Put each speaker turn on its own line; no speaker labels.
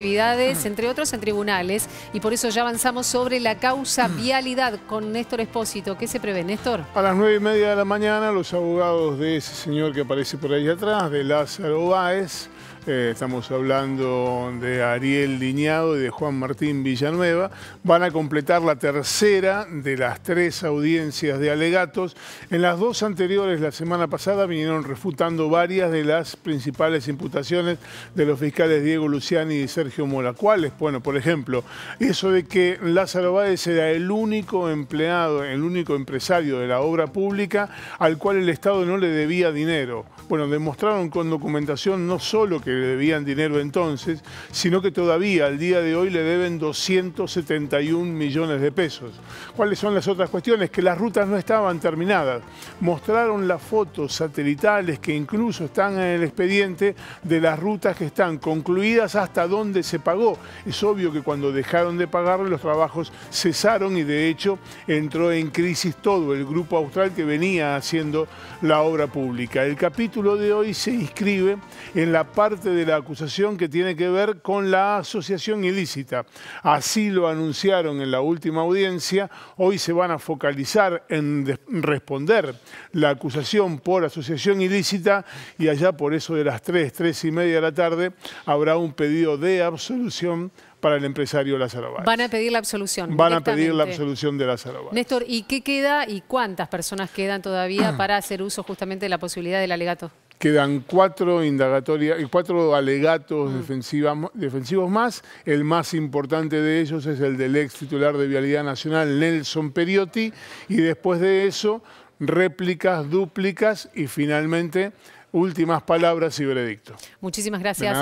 entre otros en tribunales, y por eso ya avanzamos sobre la causa mm. vialidad con Néstor Espósito. ¿Qué se prevé, Néstor?
A las nueve y media de la mañana, los abogados de ese señor que aparece por ahí atrás, de Lázaro Báez, eh, estamos hablando de Ariel Liñado y de Juan Martín Villanueva, van a completar la tercera de las tres audiencias de alegatos. En las dos anteriores, la semana pasada, vinieron refutando varias de las principales imputaciones de los fiscales Diego Luciani y Sergio Mora. ¿Cuáles? Bueno, por ejemplo, eso de que Lázaro Báez era el único empleado, el único empresario de la obra pública al cual el Estado no le debía dinero. Bueno, demostraron con documentación no solo que le debían dinero entonces, sino que todavía al día de hoy le deben 271 millones de pesos. ¿Cuáles son las otras cuestiones? Que las rutas no estaban terminadas. Mostraron las fotos satelitales que incluso están en el expediente de las rutas que están concluidas hasta donde se pagó. Es obvio que cuando dejaron de pagar los trabajos cesaron y de hecho entró en crisis todo el grupo austral que venía haciendo la obra pública. El capítulo de hoy se inscribe en la parte de la acusación que tiene que ver con la asociación ilícita. Así lo anunciaron en la última audiencia. Hoy se van a focalizar en responder la acusación por asociación ilícita y allá por eso de las 3, 3 y media de la tarde habrá un pedido de absolución para el empresario Lázaro Van
a pedir la absolución. Van a pedir la absolución de Lázaro Néstor, ¿y qué queda y cuántas personas quedan todavía para hacer uso justamente de la posibilidad del alegato?
Quedan cuatro indagatorias, eh, cuatro alegatos mm. defensivos más. El más importante de ellos es el del ex titular de Vialidad Nacional, Nelson Periotti. Y después de eso, réplicas, dúplicas y finalmente últimas palabras y veredicto.
Muchísimas gracias.